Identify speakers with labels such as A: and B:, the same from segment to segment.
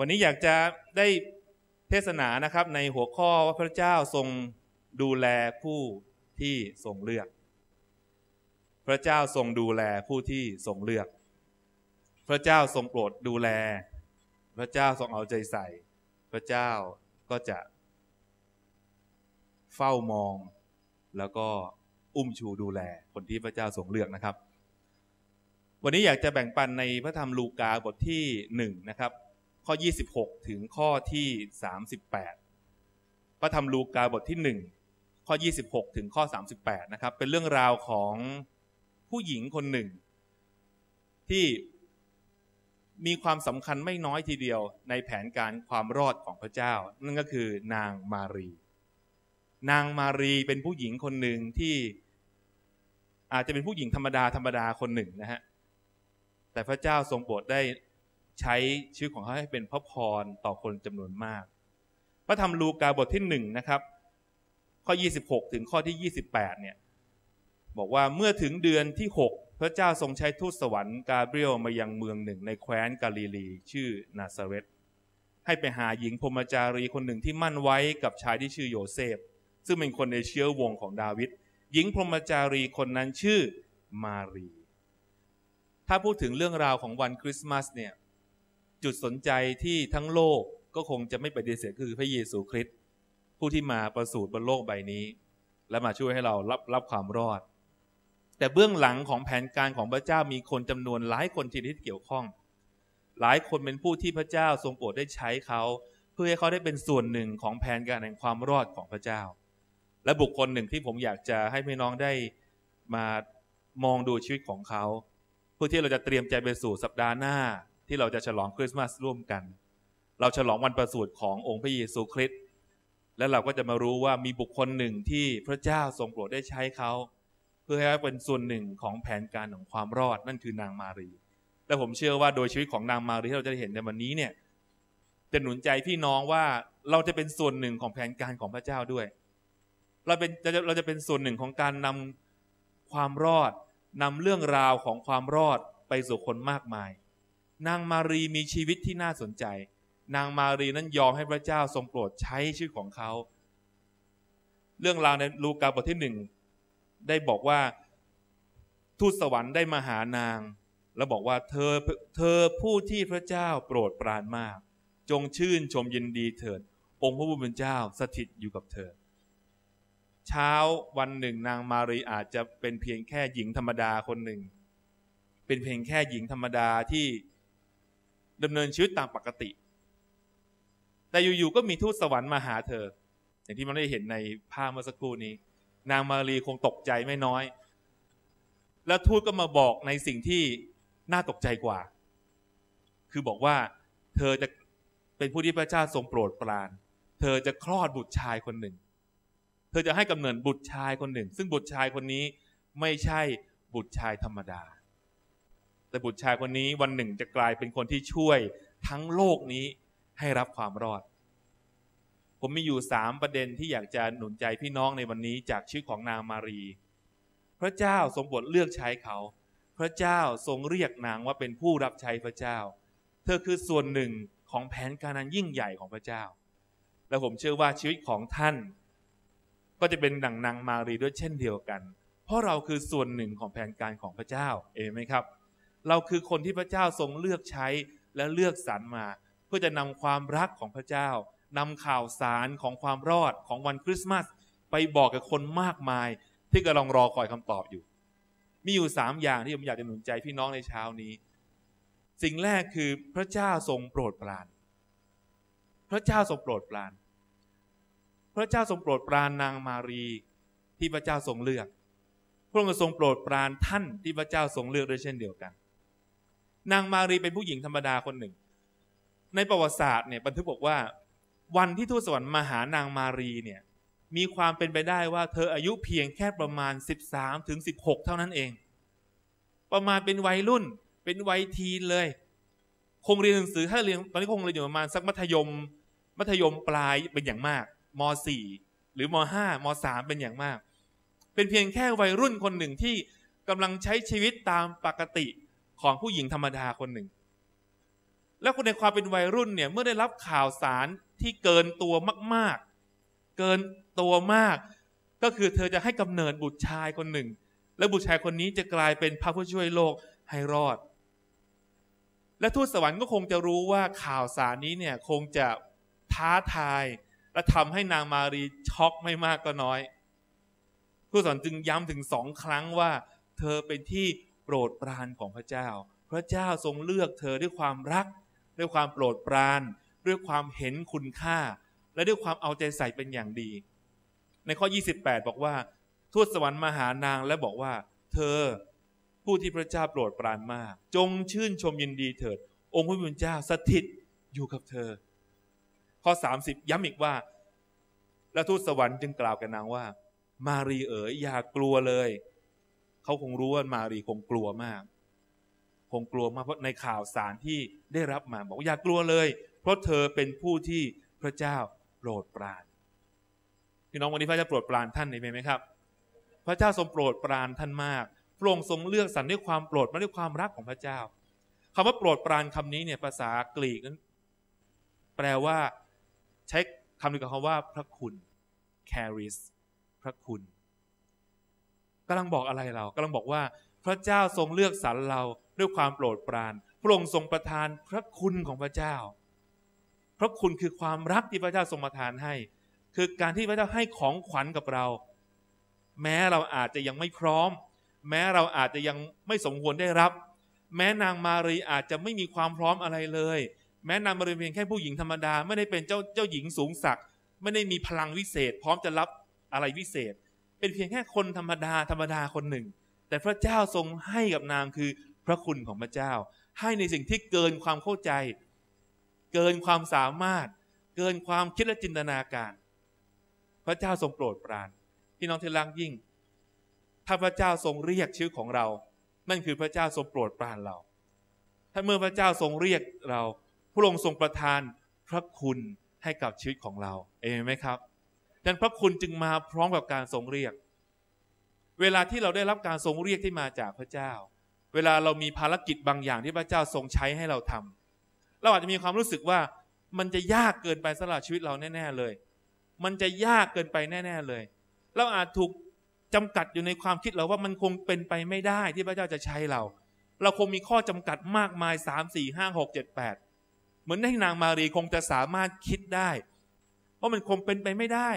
A: วันนี้อยากจะได้เทศนานะครับในหัวข้อว่าพระเจ้าทรงดูแลผู้ที่ทรงเลือก พระเจ้าทรงดูแลผู้ที่ทรงเลือก พระเจ้าทรงโปรดดูแล พระเจ้าทรงเอาใจใส่ พระเจ้าก็จะเฝ้ามอง แล้วก็อุ้มชูดูแลคนที่พระเจ้าทรงเลือกนะครับ วันนี้อยากจะแบ่งปันในพระธรรมลูกาบทที่หนึ่งนะครับข้อ 26 ถึงข้อที่ 38 พระธรรมลูกาบทที่ 1 ข้อ 26 ถึงข้อ 38 นะครับ เป็นเรื่องราวของผู้หญิงคนหนึ่งที่มีความสำคัญไม่น้อยทีเดียวในแผนการความรอดของพระเจ้า นั่นก็คือนางมารี นางมารีเป็นผู้หญิงคนหนึ่งที่อาจจะเป็นผู้หญิงธรรมดาธรรมดาคนหนึ่งนะฮะ แต่พระเจ้าทรงโปรดได้ใช้ชื่อของเขาให้เป็นพระพรต่อคนจำนวนมาก พระธรรมลูกาบทที่หนึ่งนะครับ ข้อ 26 ถึงข้อที่ 28เนี่ยบอกว่าเมื่อถึงเดือนที่ 6 พระเจ้าทรงใช้ทูตสวรรค์กาเบรียลมายังเมืองหนึ่งในแคว้นกาลิลี ชื่อ นาซาเรตให้ไปหาหญิงพรมจารีคนหนึ่งที่มั่นไว้กับชายที่ชื่อโยเซฟซึ่งเป็นคนในเชื้อวงของดาวิดหญิงพรมจารีคนนั้นชื่อมารี ถ้าพูดถึงเรื่องราวของวันคริสต์มาสเนี่ยจุดสนใจที่ทั้งโลกก็คงจะไม่ปฏิเสธคือพระเยซูคริสต์ผู้ที่มาประสูติบนโลกใบนี้ และมาช่วยให้เรารับรับความรอด แต่เบื้องหลังของแผนการของพระเจ้ามีคนจำนวนหลายคนที่เกี่ยวข้อง หลายคนเป็นผู้ที่พระเจ้าทรงโปรดได้ใช้เขา เพื่อให้เขาได้เป็นส่วนหนึ่งของแผนการแห่งความรอดของพระเจ้า และบุคคลหนึ่งที่ผมอยากจะให้พี่น้องได้มามองดูชีวิตของเขาเพื่อที่เราจะเตรียมใจไปสู่สัปดาห์หน้าที่เราจะฉลองคริสต์มาสร่วมกัน เราฉลองวันประสูติ ขององค์พระเยซูคริสต์ และเราก็จะมารู้ว่ามีบุคคลหนึ่งที่พระเจ้าทรงโปรดได้ใช้เขา เพื่อให้เป็นส่วนหนึ่งของแผนการของความรอดนั่นคือนางมารีและผมเชื่อว่าโดยชีวิตของนางมารีที่เราจะเห็นในวันนี้เนี่ย จะหนุนใจพี่น้องว่าเราจะเป็นส่วนหนึ่งของแผนการของพระเจ้าด้วย เราเป็นเราจะเป็นส่วนหนึ่งของการนำความรอด นำเรื่องราวของความรอดไปสู่คนมากมายนางมารีมีชีวิตที่น่าสนใจ นางมารีนั้นยอมให้พระเจ้าทรงโปรดใช้ชื่อของเขา เรื่องราวในลูกาบทที่หนึ่งได้บอกว่าทูตสวรรค์ได้มาหานางแล้วบอกว่าเธอเธอผู้ที่พระเจ้าโปรดปรานมาก จงชื่นชมยินดีเถิด องค์พระผู้เป็นเจ้าสถิตอยู่กับเธอ เช้าวันหนึ่งนางมารีอาจจะเป็นเพียงแค่หญิงธรรมดาคนหนึ่ง เป็นเพียงแค่หญิงธรรมดาที่ดำเนินชีวิตตามปกติ แต่อยู่ๆก็มีทูตสวรรค์มาหาเธอ อย่างที่มันได้เห็นในภาพเมื่อสักครู่นี้ นางมารีคงตกใจไม่น้อย และทูตก็มาบอกในสิ่งที่น่าตกใจกว่า คือบอกว่าเธอจะเป็นผู้ที่พระเจ้าทรงโปรดปราน เธอจะคลอดบุตรชายคนหนึ่ง เธอจะให้กำเนิดบุตรชายคนหนึ่ง ซึ่งบุตรชายคนนี้ไม่ใช่บุตรชายธรรมดาแต่บุตรชายคนนี้วันหนึ่งจะกลายเป็นคนที่ช่วยทั้งโลกนี้ให้รับความรอด ผมมีอยู่สามประเด็นที่อยากจะหนุนใจพี่น้องในวันนี้จากชื่อของนางมารี พระเจ้าทรงบทเลือกใช้เขา พระเจ้าทรงเรียกนางว่าเป็นผู้รับใช้พระเจ้า เธอคือส่วนหนึ่งของแผนการนั้นยิ่งใหญ่ของพระเจ้า และผมเชื่อว่าชีวิตของท่าน ก็จะเป็นดั่งนางมารีด้วยเช่นเดียวกัน เพราะเราคือส่วนหนึ่งของแผนการของพระเจ้า เอไหมครับเราคือคนที่พระเจ้าทรงเลือกใช้และเลือกสรรมาเพื่อจะนำความรักของพระเจ้านำข่าวสารของความรอดของวันคริสต์มาสไปบอกกับคนมากมายที่กำลังรอคอยคำตอบอยู่ มีอยู่สามอย่างที่ผมอยากจะหนุนใจพี่น้องในเช้านี้ สิ่งแรกคือพระเจ้าทรงโปรดปราน พระเจ้าทรงโปรดปราน พระเจ้าทรงโปรดปรานนางมารีที่พระเจ้าทรงเลือกพระองค์ทรงโปรดปรานท่านที่พระเจ้าทรงเลือกด้วยเช่นเดียวกันนางมารี เป็นผู้หญิงธรรมดาคนหนึ่ง ในประวัติศาสตร์เนี่ยบันทึกบอกว่าวันที่ทูตสวรรค์มาหานางมารีเนี่ยมีความเป็นไปได้ว่า เธออายุเพียงแค่ประมาณ 13ถึง16 เท่านั้นเอง ประมาณเป็นวัยรุ่นเป็นวัยทีนเลย คงเรียนหนังสือถ้าเรียนตอนนี้คงเรียนอยู่ประมาณสักมัธยม มัธยมปลายเป็นอย่างมากม .4 หรือม .5 ม .3 เป็นอย่างมาก เป็นเพียงแค่วัยรุ่นคนหนึ่งที่กำลังใช้ชีวิตตามปกติของผู้หญิงธรรมดา คนหนึ่ง และคนในความเป็นวัยรุ่นเนี่ยเมื่อได้รับข่าวสารที่เกินตัวมาก ๆ เกินตัวมาก ก็คือเธอจะให้กำเนิดบุตรชายคนหนึ่ง และบุตรชายคนนี้จะกลายเป็นพระผู้ช่วยโลกให้รอด และทูตสวรรค์ก็คงจะรู้ว่าข่าวสารนี้เนี่ยคงจะท้าทายและทำให้นางมารีช็อกไม่มากก็น้อยทูตสวรรค์จึงย้ำถึงสองครั้งว่าเธอเป็นที่โปรดปรานของพระเจ้า พระเจ้าทรงเลือกเธอด้วยความรัก ด้วยความโปรดปราน ด้วยความเห็นคุณค่า และด้วยความเอาใจใส่เป็นอย่างดี ในข้อ 28 บอกว่าทูตสวรรค์มาหานางและบอกว่า เธอผู้ที่พระเจ้าโปรดปรานมาก จงชื่นชมยินดีเถิด องค์พระผู้เป็นเจ้าสถิตอยู่กับเธอ ข้อ 30 ย้ำอีกว่า และทูตสวรรค์จึงกล่าวกับนางว่า มารีเอ๋ยอย่ากลัวเลยเขาคงรู้ว่ามารีคงกลัวมาก คงกลัวมากเพราะในข่าวสารที่ได้รับมาบอกอย่ากลัวเลย เพราะเธอเป็นผู้ที่พระเจ้าโปรดปราน พี่น้องวันนี้พระเจ้าโปรดปรานท่านเห็นไหมครับ พระเจ้าทรงโปรดปรานท่านมาก พระองค์ทรงเลือกสรรด้วยความโปรดมาด้วยความรักของพระเจ้า คำว่าโปรดปรานคำนี้เนี่ยภาษากรีกนั้นแปลว่า ใช้คำเดียวกับคำว่า พระคุณ c a r i s พระคุณกำลังบอกอะไรเรากำลังบอกว่าพระเจ้าทรงเลือกสรรเราด้วยความโปรดปราน พระองค์ทรงประทานพระคุณของพระเจ้าพระคุณคือความรักที่พระเจ้าทรงประทานให้ คือการที่พระเจ้าให้ของขวัญกับเรา แม้เราอาจจะยังไม่พร้อม แม้เราอาจจะยังไม่สมควรได้รับ แม้นางมารีอาจจะไม่มีความพร้อมอะไรเลย แม้นางมารีเพียงแค่ผู้หญิงธรรมดา ไม่ได้เป็นเจ้าเจ้าหญิงสูงศักดิ์ไม่ได้มีพลังวิเศษ พร้อมจะรับอะไรวิเศษเป็นเพียงแค่คนธรรมดาธรรมดาคนหนึ่ง แต่พระเจ้าทรงให้กับนางคือพระคุณของพระเจ้าให้ในสิ่งที่เกินความเข้าใจ เกินความสามารถเกินความคิดและจินตนาการ พระเจ้าทรงโปรดปรานพี่น้องที่รักยิ่ง ถ้าพระเจ้าทรงเรียกชื่อของเรานั่นคือพระเจ้าทรงโปรดปรานเราถ้าเมื่อพระเจ้าทรงเรียกเราพระองค์ทรงประทานพระคุณให้กับชีวิตของเราเองไหมครับนันพระคุณจึงมาพร้อมกับการทรงเรียก เวลาที่เราได้รับการทรงเรียกที่มาจากพระเจ้า เวลาเรามีภารกิจบางอย่างที่พระเจ้าทรงใช้ให้เราทำ เราอาจจะมีความรู้สึกว่ามันจะยากเกินไปสำหรับชีวิตเราแน่ ๆเลย มันจะยากเกินไปแน่ ๆเลย เราอาจถูกจำกัดอยู่ในความคิดเราว่ามันคงเป็นไปไม่ได้ที่พระเจ้าจะใช้เรา เราคงมีข้อจำกัดมากมายสสามี่ห้าหกเหมือนให้นางมารีคงจะสามารถคิดได้ว่ามันคงเป็นไปไม่ได้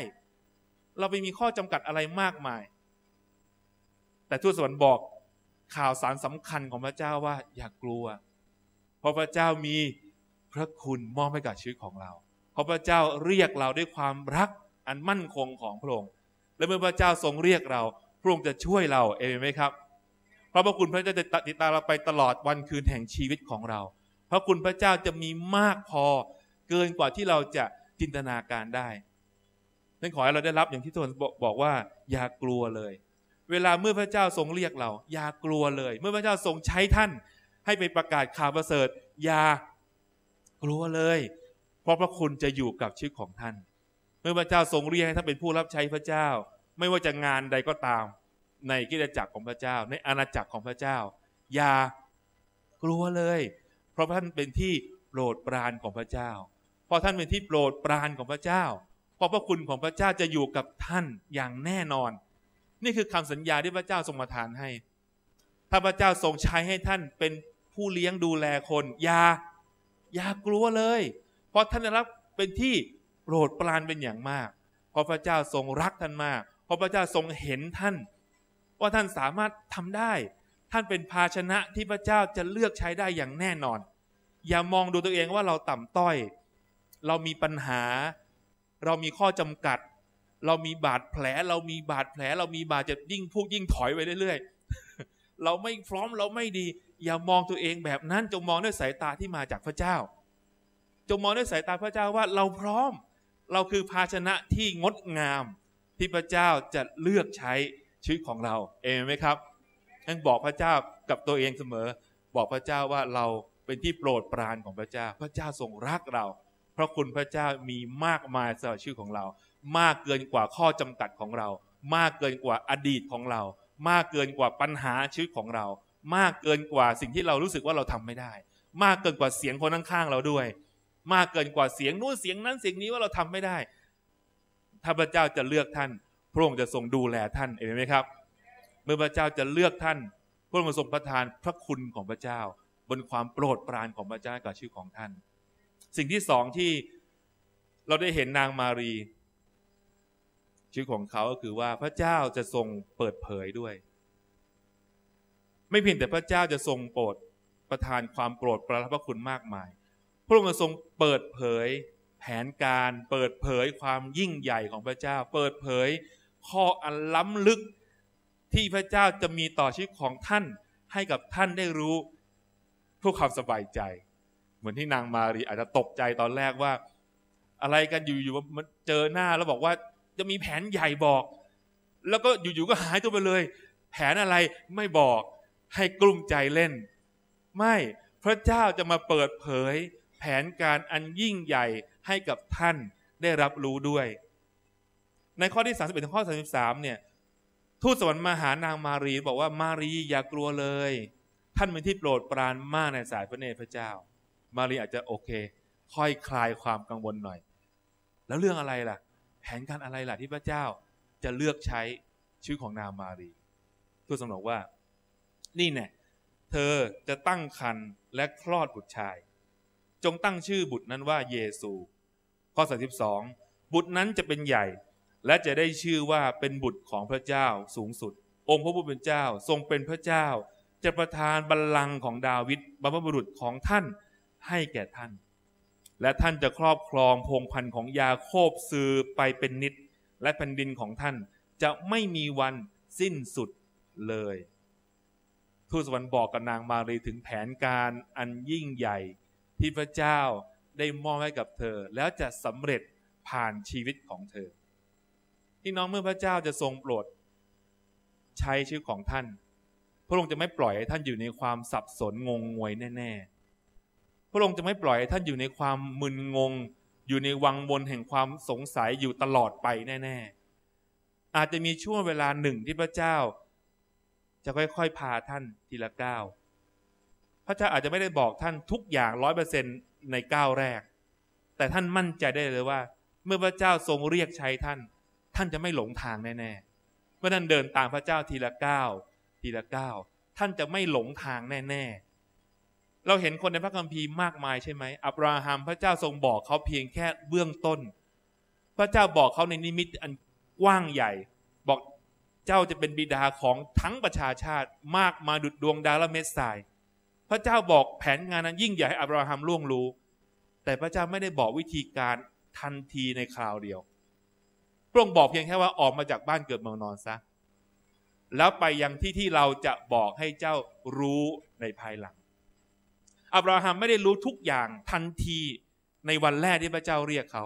A: เราไปมีข้อจำกัดอะไรมากมาย แต่ทูตสวรรค์บอกข่าวสารสำคัญของพระเจ้าว่าอย่ากกลัว เพราะพระเจ้ามีพระคุณมอบให้กับชีวิตของเรา เพราะพระเจ้าเรียกเราด้วยความรักอันมั่นคงของพระองค์ และเมื่อพระเจ้าทรงเรียกเรา พระองค์จะช่วยเรา เอเมนไหมครับพระพระคุณพระเจ้าจะติดตามเราไปตลอดวันคืนแห่งชีวิตของเรา พระคุณพระเจ้าจะมีมากพอเกินกว่าที่เราจะจินตนาการได้นันขอให้เราได้รับอย่างที่ทุนบอกว่าอย่ากลัวเลย เวลาเมื่อพระเจ้าทรงเรียกเรา อย่ากลัวเลย เมื่อพระเจ้าทรงใช้ท่านให้ไปประกาศข่าวประเสริฐอย่ากลัวเลย เพราะพระคุณจะอยู่กับชีวิตของท่าน เมื่อพระเจ้าทรงเรียกให้ท่านเป็นผู้รับใช้พระเจ้า ไม่ว่าจะงานใดก็ตาม ในกิจจักรของพระเจ้า ในอาณาจักรของพระเจ้าอย่ากลัวเลย เพราะท่านเป็นที่โปรดปรานของพระเจ้า เพราะท่านเป็นที่โปรดปรานของพระเจ้าพราะพระคุณของพระเจ้าจะอยู่กับท่านอย่างแน่นอน นี่คือคำสัญญาที่พระเจ้าทรงประทานให้ ถ้าพระเจ้าทรงใช้ให้ท่านเป็นผู้เลี้ยงดูแลคน อย่าอย่ากลัวเลย เพราะท่านได้รับเป็นที่โปรดปรานเป็นอย่างมาก เพราะพระเจ้าทรงรักท่านมาก เพราะพระเจ้าทรงเห็นท่าน ว่าท่านสามารถทำได้ ท่านเป็นภาชนะที่พระเจ้าจะเลือกใช้ได้อย่างแน่นอน อย่ามองดูตัวเองว่าเราต่ำต้อย เรามีปัญหาเรามีข้อจำกัด เรามีบาดแผล เรามีบาดแผล เรามีบาดเจ็บยิ่งพูดยิ่งถอยไปเรื่อยๆ เราไม่พร้อมเราไม่ดี อย่ามองตัวเองแบบนั้นจงมองด้วยสายตาที่มาจากพระเจ้า จงมองด้วยสายตาพระเจ้าว่าเราพร้อม เราคือภาชนะที่งดงามที่พระเจ้าจะเลือกใช้ชีวิตของเรา เองไหมครับท่านบอกพระเจ้ากับตัวเองเสมอ บอกพระเจ้าว่าเราเป็นที่โปรดปรานของพระเจ้าพระเจ้าทรงรักเราพราะคุณพระเจ้ามีมากมายสำหรับชีวิตของเรา มากเกินกว่าข้อจำกัดของเรา มากเกินกว่าอดีตของเรา มากเกินกว่าปัญหาชีวิตของเรา มากเกินกว่าสิ่งที่เรารู้สึกว่าเราทำไม่ได้ มากเกินกว่าเสียงคนข้างๆเราด้วย มากเกินกว่าเสียงนู้นเสียงนั้นเสียงนี้ว่าเราทำไม่ได้ ถ้าพระเจ้าจะเลือกท่าน พระองค์จะทรงดูแลท่าน เห็นไหมครับ เมื่อพระเจ้าจะเลือกท่านพระองค์ทรงประทานพระคุณของพระเจ้า บนความโปรดปรานของพระเจ้ากับชื่อของท่านสิ่งที่สองที่เราได้เห็นนางมารี ชื่อของเขาก็คือว่าพระเจ้าจะทรงเปิดเผยด้วย ไม่เพียงแต่พระเจ้าจะทรงโปรดประทานความโปรดประทับพระคุณมากมายพระองค์ทรงเปิดเผยแผนการเปิดเผยความยิ่งใหญ่ของพระเจ้า เปิดเผย ข้ออันล้ำลึกที่พระเจ้าจะมีต่อชีวิตของท่านให้กับท่านได้รู้เพื่อความสบายใจเหมือนที่นางมารีอาจจะตกใจตอนแรกว่า อะไรกันอยู่ๆมันเจอหน้าแล้วบอกว่าจะมีแผนใหญ่บอก แล้วก็อยู่ๆ ก็หายตัวไปเลย แผนอะไรไม่บอกให้กลุ้มใจเล่น ไม่พระเจ้าจะมาเปิดเผยแผนการอันยิ่งใหญ่ให้กับท่านได้รับรู้ด้วย ในข้อที่ 31ถึงข้อ33 เนี่ยทูตสวรรค์มาหานางมารีบอกว่ามารีอย่ากลัวเลย ท่านเป็นที่โปรดปรานมากในสายพระเนตรพระเจ้ามารี อาจจะโอเค ค่อยคลายความกังวลหน่อย แล้วเรื่องอะไรล่ะแผนการอะไรล่ะ ที่พระเจ้าจะเลือกใช้ชื่อของนางมารีทูตสำรอกว่า นี่แน่เธอจะตั้งครรภ์และคลอดบุตรชาย จงตั้งชื่อบุตรนั้นว่า เยซู ข้อ32 บุตรนั้นจะเป็นใหญ่ และจะได้ชื่อว่าเป็นบุตรของพระเจ้าสูงสุด องค์พระผู้เป็นเจ้าทรงเป็นพระเจ้า จะประทานบัลลังก์ของดาวิดบรรพบุรุษของท่านให้แก่ท่าน และท่านจะครอบครองพงพันธ์ของยาโคบซือไปเป็นนิดและแผ่นดินของท่านจะไม่มีวันสิ้นสุดเลยทูตสวรรค์บอกกับนางมารีถึงแผนการอันยิ่งใหญ่ที่พระเจ้าได้มอบให้กับเธอแล้วจะสำเร็จผ่านชีวิตของเธอที่น้องเมื่อพระเจ้าจะทรงโปรดใช้ชื่อของท่าน พระองค์จะไม่ปล่อยให้ท่านอยู่ในความสับสนงงงวยแน่พระองค์จะไม่ปล่อยท่านอยู่ในความมึนงง อยู่ในวังวนแห่งความสงสัยอยู่ตลอดไปแน่ ๆ อาจจะมีช่วงเวลาหนึ่งที่พระเจ้า จะค่อยๆพาท่านทีละก้าว พระเจ้าอาจจะไม่ได้บอกท่านทุกอย่างร้อยเปอร์เซ็นตในก้าวแรก แต่ท่านมั่นใจได้เลยว่า เมื่อพระเจ้าทรงเรียกใช้ท่าน ท่านจะไม่หลงทางแน่ๆเมื่อท่านเดินตามพระเจ้าทีละก้าวทีละก้าวท่านจะไม่หลงทางแน่ๆเราเห็นคนในพระคัมภีร์มากมายใช่ไหม อับราฮัมพระเจ้าทรงบอกเขาเพียงแค่เบื้องต้น พระเจ้าบอกเขาในนิมิตอันกว้างใหญ่ บอกเจ้าจะเป็นบิดาของทั้งประชาชาติมากมาดุดดวงดาวและเม็ดทรายพระเจ้าบอกแผนงานนั้นยิ่งใหญ่ให้อับราฮัมล่วงรู้ แต่พระเจ้าไม่ได้บอกวิธีการทันทีในคราวเดียวพระองค์บอกเพียงแค่ว่าออกมาจากบ้านเกิดเมืองนอนซะแล้วไปยังที่ที่เราจะบอกให้เจ้ารู้ในภายหลังอับราฮัมไม่ได้รู้ทุกอย่างทันทีในวันแรกที่พระเจ้าเรียกเขา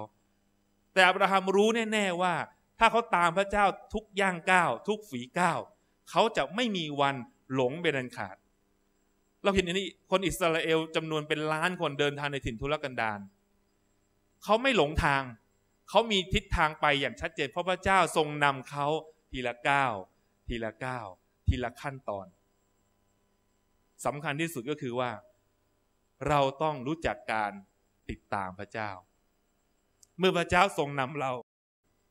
A: แต่อับราฮัมรู้แน่ ๆ ว่า ถ้าเขาตามพระเจ้าทุกย่างก้าว ทุกฝีก้าวเขาจะไม่มีวันหลงเป็นอันขาด เราเห็นอย่างนี้คนอิสราเอลจำนวนเป็นล้านคนเดินทางในถิ่นทุรกันดารเขาไม่หลงทาง เขามีทิศทางไปอย่างชัดเจน เพราะพระเจ้าทรงนำเขา ทีละก้าวทีละก้าวทีละขั้นตอนสำคัญที่สุดก็คือว่าเราต้องรู้จักการติดตามพระเจ้า เมื่อพระเจ้าทรงนำเรา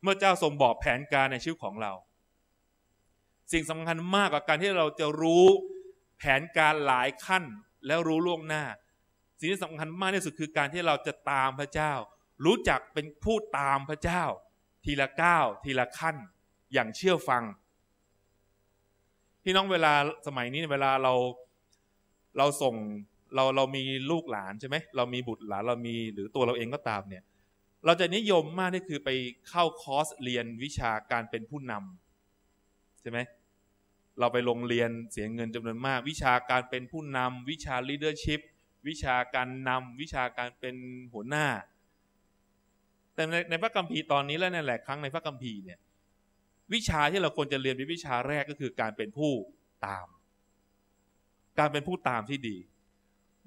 A: เมื่อเจ้าทรงบอกแผนการในชีวิตของเรา สิ่งสำคัญมากกว่าการที่เราจะรู้แผนการหลายขั้นแล้วรู้ล่วงหน้า สิ่งที่สำคัญมากที่สุดคือการที่เราจะตามพระเจ้า รู้จักเป็นผู้ตามพระเจ้า ทีละก้าวทีละขั้นอย่างเชื่อฟังพี่น้องเวลาสมัยนี้เวลาเราเราส่งเราเรามีลูกหลานใช่ไหมเรามีบุตรหลานเรามีหรือตัวเราเองก็ตามเนี่ยเราจะนิยมมากนี่คือไปเข้าคอร์สเรียนวิชาการเป็นผู้นำใช่ไหมเราไปลงเรียนเสียเงินจำนวนมาก วิชาการเป็นผู้นำวิชา leadership วิชาการนำวิชาการเป็นหัวหน้า แต่ในในพระคัมภีร์ตอนนี้และในหลายครั้งในพระคัมภีร์เนี่ยวิชาที่เราควรจะเรียนเป็นวิชาแรกก็คือการเป็นผู้ตาม การเป็นผู้ตามที่ดี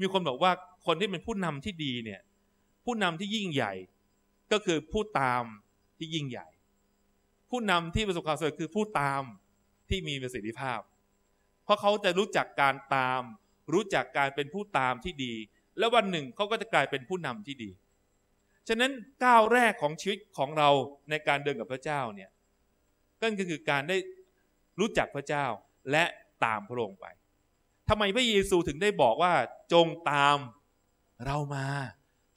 A: มีคนบอกว่าคนที่เป็นผู้นำที่ดีเนี่ย ผู้นำที่ยิ่งใหญ่ก็คือผู้ตามที่ยิ่งใหญ่ ผู้นำที่ประสบความสำเร็จคือผู้ตามที่มีประสิทธิภาพ เพราะเขาจะรู้จักการตาม รู้จักการเป็นผู้ตามที่ดี แลววันหนึ่งเขาก็จะกลายเป็นผู้นำที่ดี ฉะนั้น ก้าวแรกของชีวิตของเราในการเดินกับพระเจ้าเนี่ยก็คือการได้รู้จักพระเจ้าและตามพระองค์ไปทำไมพระเยซูถึงได้บอกว่าจงตามเรามา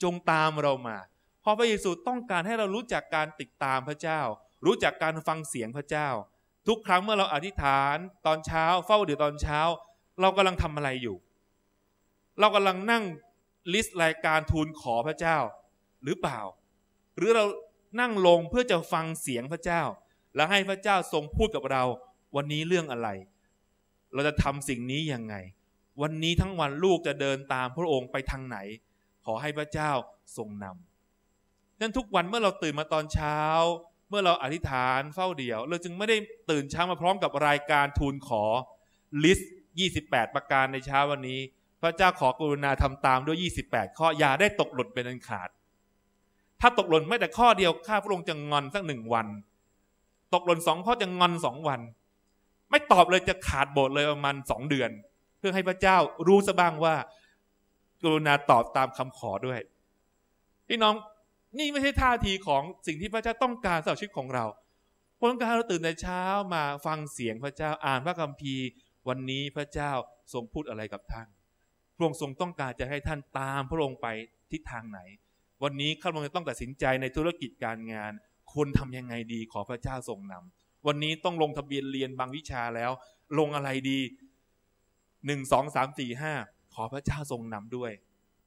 A: จงตามเรามา เพราะพระเยซูต้องการให้เรารู้จักการติดตามพระเจ้า รู้จักการฟังเสียงพระเจ้า ทุกครั้งเมื่อเราอธิษฐานตอนเช้า เฝ้าเดี๋ยวตอนเช้า เรากำลังทำอะไรอยู่ เรากำลังนั่งลิสต์รายการทูลขอพระเจ้า หรือเปล่า หรือเรานั่งลงเพื่อจะฟังเสียงพระเจ้า และให้พระเจ้าทรงพูดกับเราวันนี้เรื่องอะไรเราจะทำสิ่งนี้ยังไง วันนี้ทั้งวันลูกจะเดินตามพระองค์ไปทางไหน ขอให้พระเจ้าทรงนำนั่นทุกวันเมื่อเราตื่นมาตอนเช้า เมื่อเราอธิษฐานเฝ้าเดี่ยว เราจึงไม่ได้ตื่นเช้ามาพร้อมกับรายการทูลขอ ลิสต์ 28 ประการในเช้าวันนี้ พระเจ้าขอกรุณาทำตามด้วย 28 ข้ออย่าได้ตกหล่นเป็นอันขาด ถ้าตกหล่นไม่แต่ข้อเดียวข้าพระองค์จะงอนสักหนึ่งวัน ตกหล่นสองข้อจะงอนสองวันไม่ตอบเลยจะขาดโบสถ์เลยประมาณสองเดือน เพื่อให้พระเจ้ารู้สะบ้างว่ากรุณาตอบตามคำขอด้วยพี่น้องนี่ไม่ใช่ท่าทีของสิ่งที่พระเจ้าต้องการสำหรับชีวิตของเราพต้องการเราตื่นในเช้ามาฟังเสียงพระเจ้าอ่านพระคัมภีร์ วันนี้พระเจ้าทรงพูดอะไรกับท่านพระองค์ทรงต้องการจะให้ท่านตาม พระองค์ไปทิศทางไหน วันนี้ข้าพเจ้าต้องตัดสินใจในธุรกิจการงาน ควรทำยังไงดีขอพระเจ้าทรงนำวันนี้ต้องลงทะเบียนเรียนบางวิชาแล้ว ลงอะไรดีหนึ่งสองสามสี่ห้าขอพระเจ้าทรงนำด้วย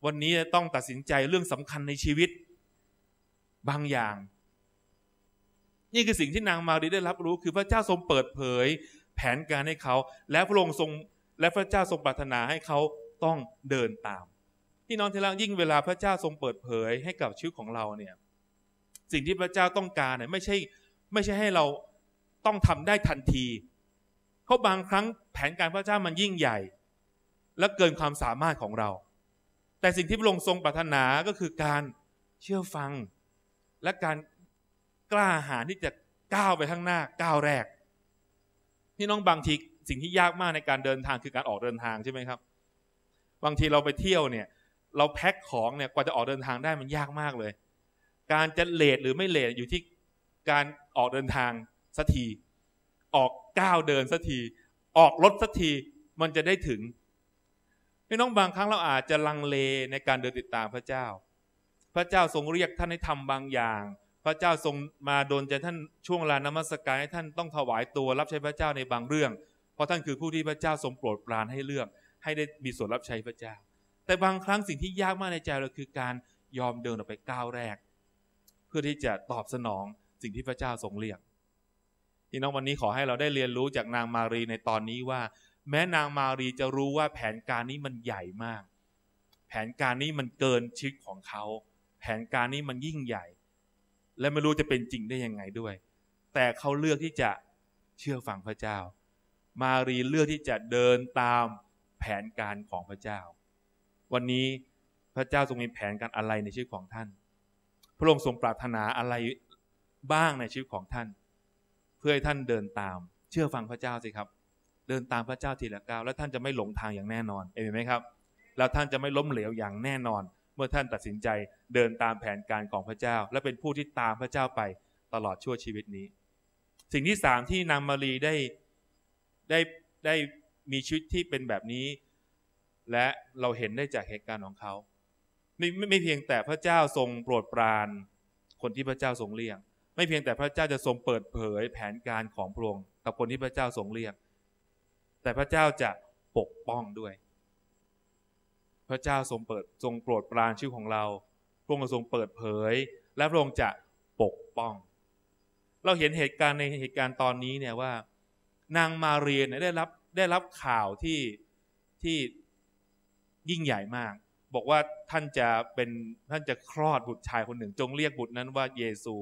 A: วันนี้ต้องตัดสินใจเรื่องสำคัญในชีวิตบางอย่าง นี่คือสิ่งที่นางมารีได้รับรู้คือพระเจ้าทรงเปิดเผยแผนการให้เขา และพระองค์ทรงและพระเจ้าทรงปรารถนาให้เขาต้องเดินตามพี่น้องที่รักยิ่งเวลาพระเจ้าทรงเปิดเผยให้กับชีวิตของเราเนี่ยสิ่งที่พระเจ้าต้องการเนี่ยไม่ใช่ไม่ใช่ให้เราต้องทำได้ทันทีเพราะบางครั้งแผนการพระเจ้ามันยิ่งใหญ่ และเกินความสามารถของเรา แต่สิ่งที่พระองค์ทรงปรารถนาก็คือการเชื่อฟัง และการกล้าหาญที่จะก้าวไปข้างหน้าก้าวแรกพี่น้องบางทีสิ่งที่ยากมากในการเดินทางคือการออกเดินทางใช่ไหมครับ บางทีเราไปเที่ยวเนี่ยเราแพ็คของเนี่ยกว่าจะออกเดินทางได้มันยากมากเลย การจะเลทหรือไม่เลทอยู่ที่การออกเดินทางสักทีออกก้าวเดินสักทีออกรถสักทีมันจะได้ถึงพี่น้องบางครั้งเราอาจจะลังเลในการเดินติดตามพระเจ้า พระเจ้าทรงเรียกท่านให้ทำบางอย่าง พระเจ้าทรงมาโดนใจท่านช่วงเวลานมัสการให้ท่านต้องถวายตัวรับใช้พระเจ้าในบางเรื่อง เพราะท่านคือผู้ที่พระเจ้าทรงโปรดปรานให้เลือก ให้ได้มีส่วนรับใช้พระเจ้า แต่บางครั้งสิ่งที่ยากมากในใจเราคือการยอมเดินออกไปก้าวแรกเพื่อที่จะตอบสนองสิ่งที่พระเจ้าทรงเรียกพี่น้องวันนี้ขอให้เราได้เรียนรู้จากนางมารีในตอนนี้ว่า แม้นางมารีจะรู้ว่าแผนการนี้มันใหญ่มาก แผนการนี้มันเกินชีวิตของเขา แผนการนี้มันยิ่งใหญ่ และไม่รู้จะเป็นจริงได้ ยังไงด้วย แต่เขาเลือกที่จะเชื่อฟัง พระเจ้า มารีเลือกที่จะเดินตามแผนการของพระเจ้า วันนี้พระเจ้าทรงมีแผนการอะไรในชีวิตของท่าน พระองค์ทรงปรารถนาอะไรบ้างในชีวิตของท่านพื่อให้ท่านเดินตามเชื่อฟังพระเจ้าสิครับ เดินตามพระเจ้าทีละก้าวแล้วท่านจะไม่หลงทางอย่างแน่นอนเห็นไหมครับแล้วท่านจะไม่ล้มเหลวอย่างแน่นอน เมื่อท่านตัดสินใจเดินตามแผนการของพระเจ้าและเป็นผู้ที่ตามพระเจ้าไปตลอดชั่วชีวิตนี้ สิ่งที่สามที่นางมารีได้ได้ได้มีชีวิตที่เป็นแบบนี้ และเราเห็นได้จากเหตุการณ์ของเขาไม่ไม่เพียงแต่พระเจ้าทรงโปรดปรานคนที่พระเจ้าทรงเลี้ยงไม่เพียงแต่พระเจ้าจะทรงเปิดเผยแผนการของพระองค์กับคนที่พระเจ้าทรงเรียก แต่พระเจ้าจะปกป้องด้วย พระเจ้าทรงเปิดทรงโปรดปรานชื่อของเรา พระองค์ทรงเปิดเผย และพระองค์จะปกป้อง เราเห็นเหตุการณ์ในเหตุการณ์ตอนนี้เนี่ยว่านางมาเรียนได้รับได้รับข่าวที่ที่ยิ่งใหญ่มาก บอกว่าท่านจะเป็นท่านจะคลอดบุตรชายคนหนึ่ง จงเรียกบุตรนั้นว่าเยซู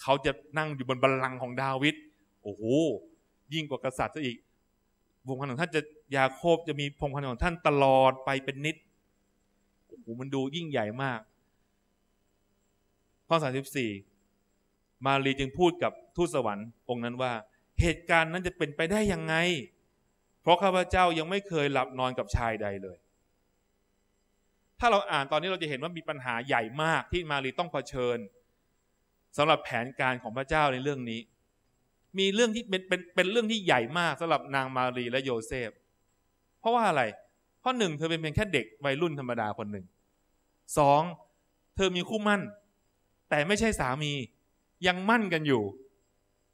A: เขาจะนั่งอยู่บนบัลลังก์ของดาวิด โอ้โหยิ่งกว่ากษัตริย์ซะอีก วงพันธุ์ของท่านจะยาโคบจะมีพงพันธุ์ของท่านตลอดไปเป็นนิดโอ้โหมันดูยิ่งใหญ่มาก ข้อ34 มารีจึงพูดกับทูตสวรรค์ องค์นั้นว่า เหตุการณ์นั้นจะเป็นไปได้ยังไง เพราะข้าพเจ้ายังไม่เคยหลับนอนกับชายใดเลย ถ้าเราอ่านตอนนี้เราจะเห็นว่ามีปัญหาใหญ่มาก ที่มารีต้องเผชิญสำหรับแผนการของพระเจ้าในเรื่องนี้ มีเรื่องที่เป็นเป็นเป็นเรื่องที่ใหญ่มากสำหรับนางมารีและโยเซฟเพราะว่าอะไรเพราะหนึ่งเธอเป็นเพียงแค่เด็กวัยรุ่นธรรมดาคนหนึ่งสองเธอมีคู่มั่น แต่ไม่ใช่สามียังมั่นกันอยู่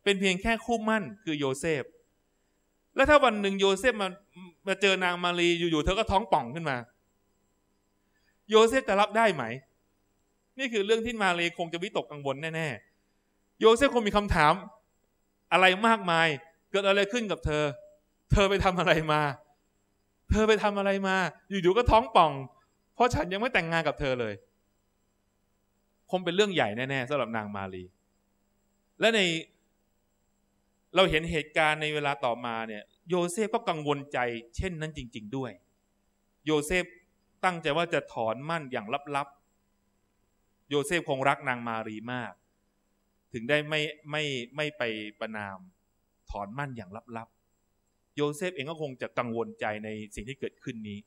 A: เป็นเพียงแค่คู่มั่น คือโยเซฟแล้วถ้าวันหนึ่งโยเซฟมามาเจอนางมารีอยู่ๆเธอก็ท้องป่องขึ้นมา โยเซฟจะรับได้ไหมนี่คือเรื่องที่มาเลคงจะวิตกกังวลแน่ๆโยเซฟคงมีคำถามอะไรมากมายเกิดอะไรขึ้นกับเธอ เธอไปทำอะไรมา เธอไปทำอะไรมา อยู่ๆก็ท้องป่อง เพราะฉันยังไม่แต่งงานกับเธอเลย คงเป็นเรื่องใหญ่แน่ๆสำหรับนางมารีและในเราเห็นเหตุการณ์ในเวลาต่อมาเนี่ย โยเซฟก็กังวลใจเช่นนั้นจริง ๆ ด้วย โยเซฟตั้งใจว่าจะถอนมั่นอย่างลับโยเซฟคงรักนางมารีมาก ถึงได้ไม่ไม่ไม่ไปประนามถอนมั่นอย่างลับๆ โยเซฟเองก็คงจะกังวลใจในสิ่งที่เกิดขึ้นนี้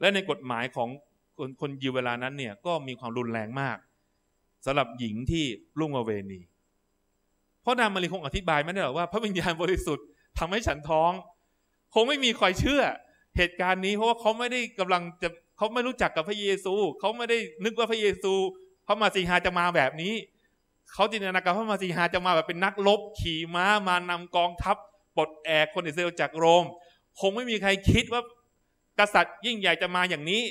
A: และในกฎหมายของคนคนยิวเวลานั้นเนี่ยก็มีความรุนแรงมากสำหรับหญิงที่ล่วงเวณีพราะนางมารีคงอธิบายไม่ได้หรอกว่าพระวิญญาณบริสุทธิ์ทำให้ฉันท้อง คงไม่มีใครเชื่อเหตุการณ์นี้ เพราะว่าเขาไม่ได้กำาลังจะเขาไม่รู้จักกับพระเยซู เขาไม่ได้นึกว่าพระเยซูพระมาสีหาจะมาแบบนี้เขาจินตนาการพระมาสีหาจะมาแบบเป็นนักลบขี่ม้ามานำกองทัพปลดแอกคนอิสราเอลจากโรม คงไม่มีใครคิดว่ากษัตริย์ยิ่งใหญ่จะมาอย่างนี้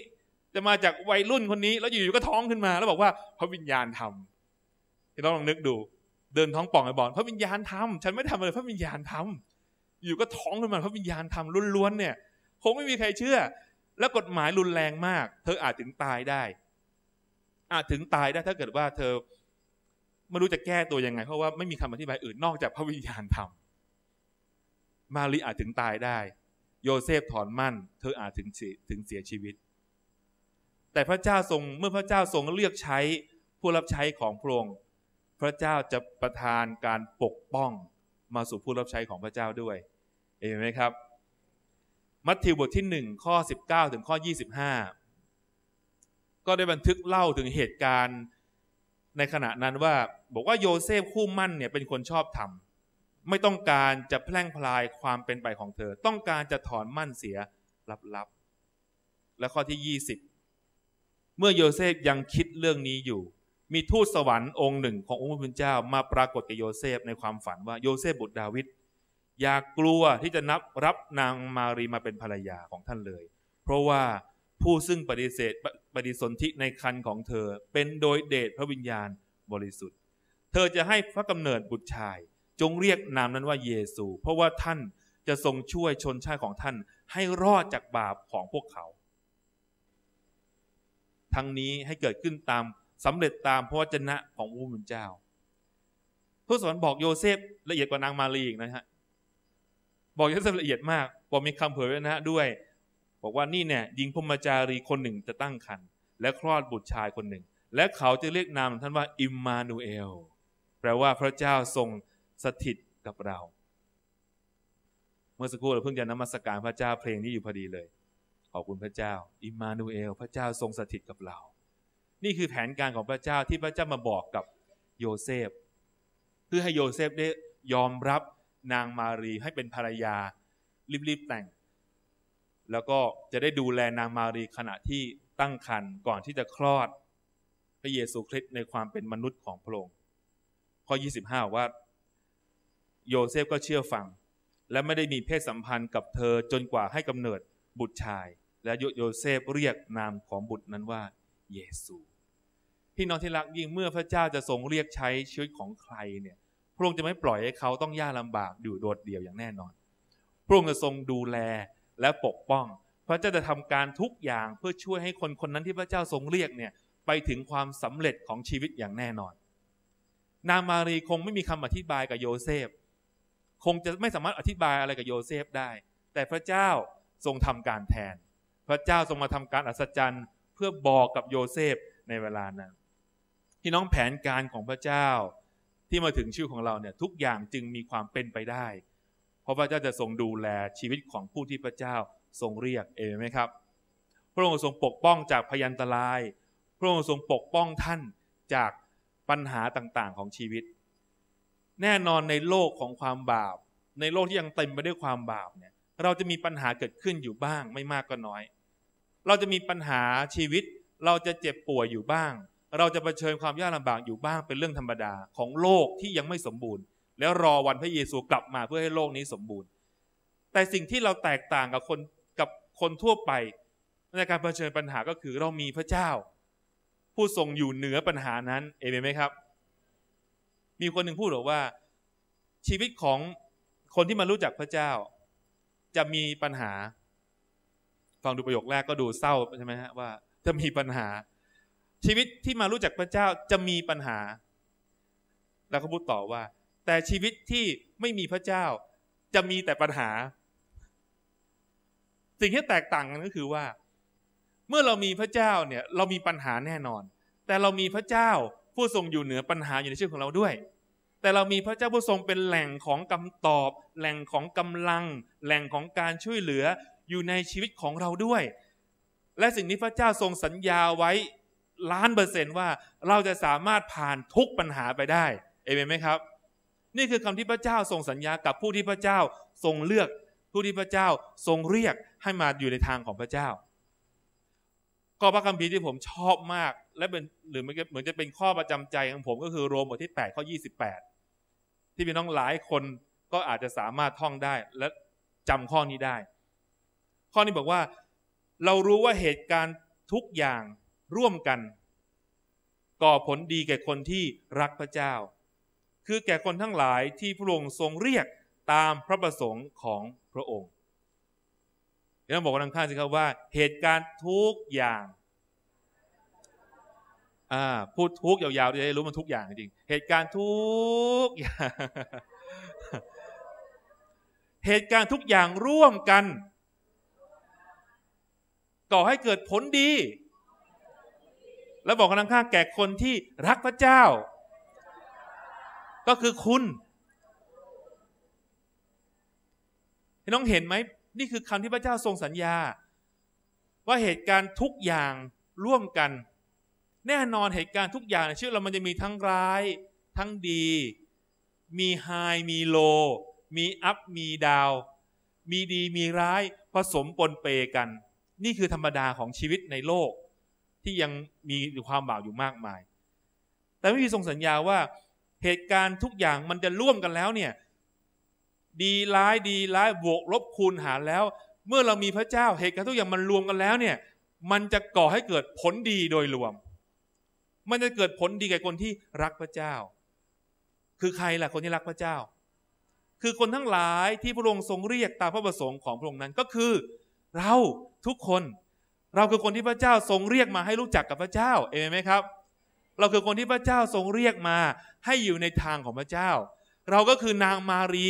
A: จะมาจากวัยรุ่นคนนี้ แล้วอยู่ๆก็ท้องขึ้นมา แล้วบอกว่าพระวิญญาณทำต้องลองนึกดู เดินท้องป่องไอ้บอลพระวิญญาณทำฉันไม่ทำอะไรพระวิญญาณทำอยู่ก็ท้องขึ้นมาพระวิญญาณทำล้วนๆเนี่ย คงไม่มีใครเชื่อ และกฎหมายรุนแรงมากเธออาจถึงตายได้อาจถึงตายได้ถ้าเกิดว่าเธอไม่รู้จะแก้ตัวยังไงเพราะว่าไม่มีคำอธิบายอื่นนอกจากพระวิญญาณธรรม มารีอาจถึงตายได้ โยเซฟถอนมั่น เธออาจถึงถึงเสียชีวิต แต่พระเจ้าทรงเมื่อพระเจ้าทรงเลือกใช้ผู้รับใช้ของพระองค์พระเจ้าจะประทานการปกป้องมาสู่ผู้รับใช้ของพระเจ้าด้วยเห็นไหมครับ มัทธิวบทที่1ข้อ19ถึงข้อ 25ก็ได้บันทึกเล่าถึงเหตุการณ์ในขณะนั้นว่า บอกว่าโยเซฟคู่มั่นเนี่ย เป็นคนชอบทำไม่ต้องการจะแพร่งพลายความเป็นไปของเธอ ต้องการจะถอนมั่นเสียลับๆและข้อที่ 20 เมื่อโยเซฟยังคิดเรื่องนี้อยู่ มีทูตสวรรค์องค์หนึ่ง ขององค์พระผู้เป็นเจ้ามาปรากฏกับโยเซฟในความฝันว่าโยเซฟบุตรดาวิดอย่ากกลัวที่จะนับรับนางมารีมาเป็นภรรยาของท่านเลย เพราะว่าผู้ซึ่งปฏิเสธปฏิสนธิในคันของเธอเป็นโดยเดชพระวิญญาณบริสุทธิ์ เธอจะให้พระกำเนิดบุตรชาย จงเรียกนามนั้นว่าเยซู เพราะว่าท่านจะทรงช่วยชนชาติของท่านให้รอดจากบาปของพวกเขา ทั้งนี้ให้เกิดขึ้นตามสำเร็จตามพระวจนะของพระผู้เป็นเจ้า พระสวรรค์บอกโยเซฟละเอียดกว่านางมารีอีกนะฮะบอกโยเซฟละเอียดมากบอกมีคำเผยไว้วะนะด้วยบอกว่านี่เนี่ยหญิงพมจารีคนหนึ่งจะตั้งครรภ์และคลอดบุตรชายคนหนึ่ง และเขาจะเรียกนามท่านว่า อิมมานูเอล แปลว่าพระเจ้าทรงสถิตกับเรา เมื่อสักครู่เราเพิ่งจะนมัสการพระเจ้าเพลงนี้อยู่พอดีเลยขอบคุณพระเจ้า อิมมานูเอล พระเจ้าทรงสถิตกับเรานี่คือแผนการของพระเจ้าที่พระเจ้ามาบอกกับโยเซฟเพื่อให้โยเซฟได้ยอมรับนางมารีให้เป็นภรรยารีบๆแต่งแล้วก็จะได้ดูแลนางมารีขณะที่ตั้งครรภ์ก่อนที่จะคลอดพระเยซูคริสต์ในความเป็นมนุษย์ของพระองค์ ข้อ 25 ว่า โยเซฟก็เชื่อฟัง และไม่ได้มีเพศสัมพันธ์กับเธอจนกว่าให้กำเนิดบุตรชาย และโยเซฟเรียกนามของบุตรนั้นว่า เยซู พี่น้องที่รักยิ่งเมื่อพระเจ้าจะทรงเรียกใช้ชีวิตของใครเนี่ยพระองค์จะไม่ปล่อยให้เขาต้องยากลำบากอยู่โดดเดี่ยวอย่างแน่นอน พระองค์จะทรงดูแลและปกป้อง พระเจ้าจะทำการทุกอย่างเพื่อช่วยให้คนคนนั้นที่พระเจ้าทรงเรียกเนี่ยไปถึงความสำเร็จของชีวิตอย่างแน่นอน นางมารีคงไม่มีคำอธิบายกับโยเซฟคงจะไม่สามารถอธิบายอะไรกับโยเซฟได้ แต่พระเจ้าทรงทำการแทน พระเจ้าทรงมาทำการอัศจรรย์ เพื่อบอกกับโยเซฟ ในเวลานั้นที่น้องแผนการของพระเจ้าที่มาถึงชื่อของเราเนี่ยทุกอย่างจึงมีความเป็นไปได้เพราะพระเจ้าจะทรงดูแลชีวิตของผู้ที่พระเจ้าทรงเรียก เอเมนไหมครับ พระองค์ทรงปกป้องจากพยันตราย พระองค์ทรงปกป้องท่านจากปัญหาต่างๆของชีวิต แน่นอนในโลกของความบาป ในโลกที่ยังเต็มไปด้วยความบาปเนี่ย เราจะมีปัญหาเกิดขึ้นอยู่บ้างไม่มากก็น้อย เราจะมีปัญหาชีวิตเราจะเจ็บป่วยอยู่บ้าง เราจะเผชิญความยากลำบากอยู่บ้าง เป็นเรื่องธรรมดาของโลกที่ยังไม่สมบูรณ์แล้วรอวันพระเยซูกลับมาเพื่อให้โลกนี้สมบูรณ์ แต่สิ่งที่เราแตกต่างกับคนกับคนทั่วไปในการเผชิญปัญหาก็คือเรามีพระเจ้า ผู้ทรง อยู่เหนือปัญหานั้น เอเมนไหมครับ มีคนหนึ่งพูดบอกว่า ชีวิตของคนที่มารู้จักพระเจ้าจะมีปัญหา ฟังดูประโยคแรกก็ดูเศร้าใช่ไหมฮะว่าจะมีปัญหา ชีวิตที่มารู้จักพระเจ้าจะมีปัญหา แล้วเขาพูดต่อว่าแต่ชีวิตที่ไม่มีพระเจ้าจะมีแต่ปัญหา สิ่งที่แตกต่างกันก็คือว่า เมื่อเรามีพระเจ้าเนี่ยเรามีปัญหาแน่นอน แต่เรามีพระเจ้าผู้ทรงอยู่เหนือปัญหาอยู่ในชีวิตของเราด้วย แต่เรามีพระเจ้าผู้ทรงเป็นแหล่งของคำตอบ แหล่งของกำลังแหล่งของการช่วยเหลืออยู่ในชีวิตของเราด้วย และสิ่งนี้พระเจ้าทรงสัญญาไว้ล้านเปอร์เซนต์ว่าเราจะสามารถผ่านทุกปัญหาไปได้เอเมนไหมครับนี่คือคำที่พระเจ้าทรงสัญญากับผู้ที่พระเจ้าทรงเลือกผู้ที่พระเจ้าทรงเรียกให้มาอยู่ในทางของพระเจ้าก็พระคัมภีร์ที่ผมชอบมากและเป็นหรือเหมือนจะเป็นข้อประจำใจของผม ก็คือโรมบทที่ 8 ข้อ 28 ที่พี่น้องหลายคนก็อาจจะสามารถท่องได้และจำข้อนี้ได้ ข้อนี้บอกว่าเรารู้ว่าเหตุการณ์ทุกอย่างร่วมกันก่อผลดีแก่คนที่รักพระเจ้าคือแก่คนทั้งหลายที่พระองค์ทรงเรียกตามพระประสงค์ของพระองค์เดี๋ยวบอกกันข้างสิครับว่า เหตุการณ์ทุกอย่างพูดทุกยาวๆจะได้รู้มันทุกอย่างจริงเหตุการณ์ทุกอย่างเหตุการณ์ทุกอย่างร่วมกันก่อให้เกิดผลดี แล้วบอกกันข้างแก่คนที่รักพระเจ้าก็คือคุณพี่น้องเห็นไหมนี่คือคำที่พระเจ้าทรงสัญญา ว่าเหตุการณ์ทุกอย่างร่วมกัน แน่นอนเหตุการณ์ทุกอย่างในชีวิตเรามันจะมีทั้งร้ายทั้งดี มีไฮมีโล มีอัพมีดาว มีดีมีร้ายผสมปนเปกัน นี่คือธรรมดาของชีวิตในโลกที่ยังมีความบาปอยู่มากมาย แต่ไม่มีทรงสัญญาว่าเหตุการณ์ทุกอย่างมันจะร่วมกันแล้วเนี่ย ดีร้ายดีร้ายบวกลบคูณหารแล้ว เมื่อเรามีพระเจ้า เหตุการณ์ทุกอย่างมันรวมกันแล้วเนี่ยมันจะก่อให้เกิดผลดีโดยรวม มันจะเกิดผลดีแก่คนที่รักพระเจ้า คือใครล่ะคนที่รักพระเจ้า คือคนทั้งหลายที่พระองค์ทรงเรียกตามพระประสงค์ของพระองค์นั้นก็คือ เราทุกคน เราคือคนที่พระเจ้าทรงเรียกมาให้รู้จักกับพระเจ้าเอเมนไหมครับเราคือคนที่พระเจ้าทรงเรียกมาให้อยู่ในทางของพระเจ้า เราก็คือนางมารี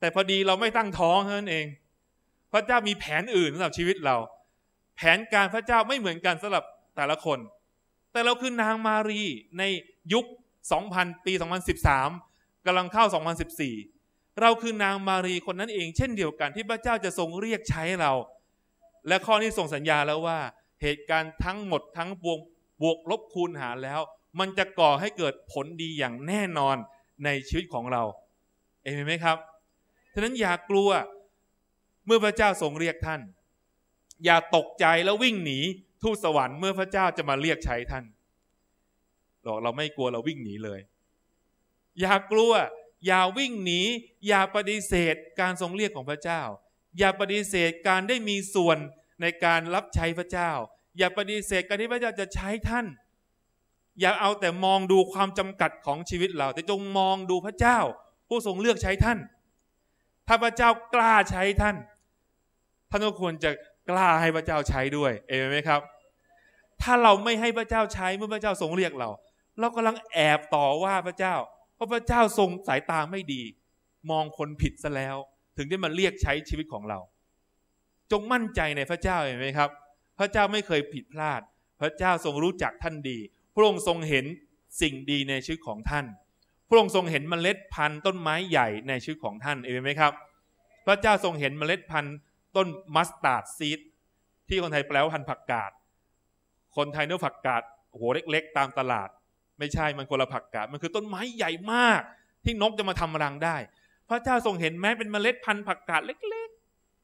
A: แต่พอดีเราไม่ตั้งท้องเท่านั้นเอง พระเจ้ามีแผนอื่นสำหรับชีวิตเรา แผนการพระเจ้าไม่เหมือนกันสำหรับแต่ละคน แต่เราคือ นางมารีในยุค 2000 ปี 2013 กำลังเข้า 2014 เราคือนางมารีคนนั้นเอง เช่นเดียวกันที่พระเจ้าจะทรงเรียกใช้เรา และข้อนี้ส่งสัญญาแล้วว่า เหตุการณ์ทั้งหมดทั้งปวงบวกลบคูณหารแล้ว มันจะก่อให้เกิดผลดีอย่างแน่นอนในชีวิตของเรา เอเมนไหมครับ ฉะนั้นอย่ากลัวเมื่อพระเจ้าทรงเรียกท่าน อย่าตกใจแล้ววิ่งหนีทูตสวรรค์เมื่อพระเจ้าจะมาเรียกใช้ท่านหรอกเราไม่กลัวเราวิ่งหนีเลย อย่ากลัวอย่าวิ่งหนีอย่าปฏิเสธการทรงเรียกของพระเจ้า อย่าปฏิเสธการได้มีส่วนในการรับใช้พระเจ้าอย่าปฏิเสธการที่พระเจ้าจะใช้ท่าน อย่าเอาแต่มองดูความจำกัดของชีวิตเรา แต่จงมองดูพระเจ้า ผู้ทรงเลือกใช้ท่าน ถ้าพระเจ้ากล้าใช้ท่านท่านก็ควรจะกล้าให้พระเจ้าใช้ด้วยเอเมนไหมครับ ถ้าเราไม่ให้พระเจ้าใช้เมื่อพระเจ้าทรงเรียกเรา เรากำลังแอบต่อว่าพระเจ้าเพราะพระเจ้าทรงสายตาไม่ดี มองคนผิดซะแล้ว ถึงได้มาเรียกใช้ชีวิตของเรา จงมั่นใจในพระเจ้าเห็นไหมครับพระเจ้าไม่เคยผิดพลาด พระเจ้าทรงรู้จักท่านดี พระองค์ทรงเห็นสิ่งดีในชีวิตของท่าน พระองค์ทรงเห็นเมล็ดพันธุ์ต้นไม้ใหญ่ในชีวิตของท่านเห็นไหมครับ พระเจ้าทรงเห็นเมล็ดพันธุ์ต้นมัสตาร์ดซีดที่คนไทยแปลว่าพันผักกาด คนไทยเนื้อผักกาดหัวเล็กๆ ตามตลาด ไม่ใช่ มันคนละผักกาด มันคือต้นไม้ใหญ่มาก ที่นกจะมาทำรังได้ พระเจ้าทรงเห็นแม้เป็นเมล็ดพันธุ์ผักกาดเล็ก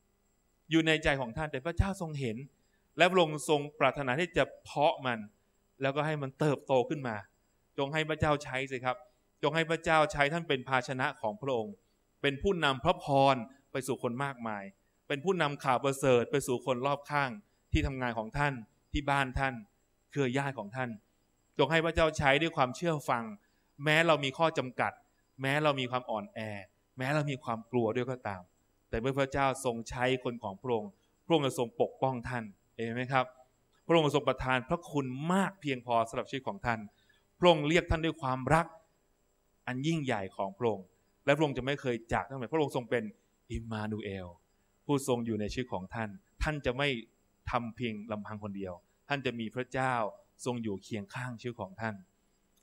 A: ๆ อยู่ในใจของท่านแต่พระเจ้าทรงเห็นและพระองค์ทรงปรารถนาที่จะเพาะมัน แล้วก็ให้มันเติบโตขึ้นมา จงให้พระเจ้าใช้สิครับ จงให้พระเจ้าใช้ท่านเป็นภาชนะของพระองค์เป็นผู้นำพระพรไปสู่คนมากมาย เป็นผู้นำข่าวประเสริฐไปสู่คนรอบข้างที่ทำงานของท่านที่บ้านท่านเครือญาติของท่าน จงให้พระเจ้าใช้ด้วยความเชื่อฟัง แม้เรามีข้อจำกัด แม้เรามีความอ่อนแอ แม้เรามีความกลัวด้วยก็ตาม แต่เมื่อพระเจ้าทรงใช้คนของพระองค์พระองค์จะทรงปกป้องท่านเห็นไหมครับพระองค์ทรงประทานพระคุณมากเพียงพอสำหรับชีวิตของท่าน พระองค์เรียกท่านด้วยความรัก อันยิ่งใหญ่ของพระองค์และพระองค์จะไม่เคยจากท่านไปพระองค์ทรงเป็นอิมมานูเอล ผู้ทรงอยู่ในชีวิตของท่าน ท่านจะไม่ทำเพียงลำพังคนเดียว ท่านจะมีพระเจ้าทรงอยู่เคียงข้างชีวิตของท่าน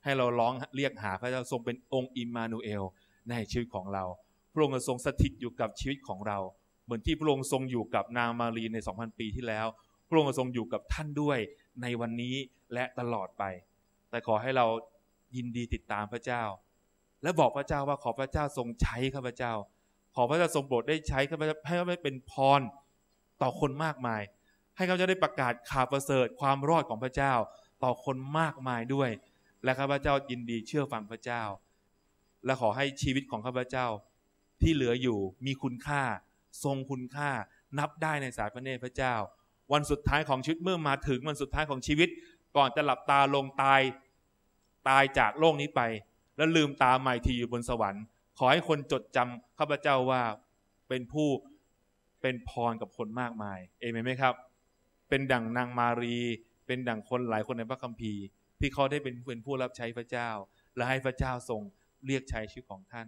A: ให้เราร้องเรียกหาพระเจ้าทรงเป็นองค์อิมมานูเอลในชีวิตของเรา พระองค์ทรงสถิตอยู่กับชีวิตของเราเหมือนที่พระองค์ทรงอยู่กับนางมารีใน2000ปีที่แล้วพระองค์ทรงอยู่กับท่านด้วยในวันนี้และตลอดไป แต่ขอให้เรายินดีติดตามพระเจ้า และบอกพระเจ้าว่าขอพระเจ้าทรงใช้ข้าพเจ้า ขอพระเจ้าทรงโปรดได้ใช้ข้าพเจ้าให้ข้าพเจ้าเป็นพรต่อคนมากมาย ให้ข้าพเจ้าได้ประกาศข่าวประเสริฐความรอดของพระเจ้าต่อคนมากมายด้วย และข้าพเจ้ายินดีเชื่อฟังพระเจ้า และขอให้ชีวิตของข้าพเจ้าที่เหลืออยู่มีคุณค่าทรงคุณค่า นับได้ในสายพระเนตรพระเจ้าวันสุดท้ายของชีวิต เมื่อมาถึงวันสุดท้ายของชีวิต ก่อนจะหลับตาลงตายตายจากโลกนี้ไป แล้วลืมตาใหม่ที่อยู่บนสวรรค์ขอให้คนจดจำข้าพเจ้าว่าเป็นผู้เป็นพรกับคนมากมายเอเมนไหมครับ เป็นดั่งนางมารีเป็นดั่งคนหลายคนในพระคัมภีร์ที่เขาได้เป็นเป็นผู้รับใช้พระเจ้า และให้พระเจ้าทรงเรียกใช้ชื่อของท่าน